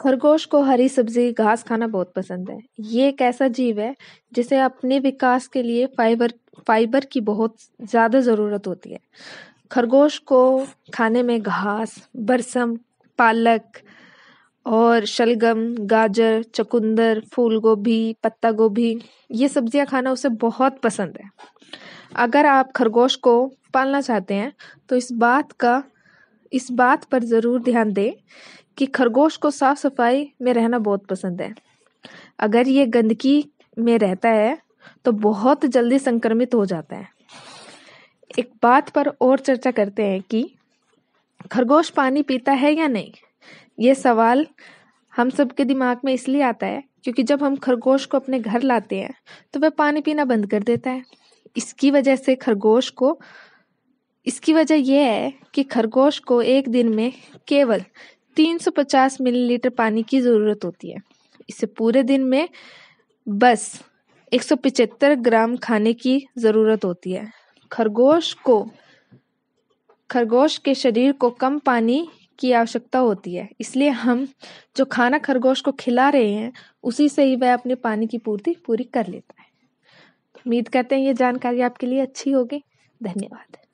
खरगोश को हरी सब्जी घास खाना बहुत पसंद है ये एक ऐसा जीव है जिसे अपने विकास के लिए फाइबर फाइबर की बहुत ज़्यादा ज़रूरत होती है खरगोश को खाने में घास बरसम पालक और शलगम गाजर चकुंदर फूल गोभी पत्ता गोभी ये सब्जियां खाना उसे बहुत पसंद है अगर आप खरगोश को पालना चाहते हैं तो इस बात का इस बात पर ज़रूर ध्यान दें कि खरगोश को साफ सफाई में रहना बहुत पसंद है अगर ये गंदगी में रहता है तो बहुत जल्दी संक्रमित हो जाता है एक बात पर और चर्चा करते हैं कि खरगोश पानी पीता है या नहीं ये सवाल हम सबके दिमाग में इसलिए आता है क्योंकि जब हम खरगोश को अपने घर लाते हैं तो वह पानी पीना बंद कर देता है इसकी वजह से खरगोश को इसकी वजह यह है कि खरगोश को एक दिन में केवल 350 मिलीलीटर पानी की ज़रूरत होती है इसे पूरे दिन में बस 175 ग्राम खाने की ज़रूरत होती है खरगोश को खरगोश के शरीर को कम पानी की आवश्यकता होती है इसलिए हम जो खाना खरगोश को खिला रहे हैं उसी से ही वह अपने पानी की पूर्ति पूरी कर लेता है उम्मीद करते हैं ये जानकारी आपके लिए अच्छी होगी धन्यवाद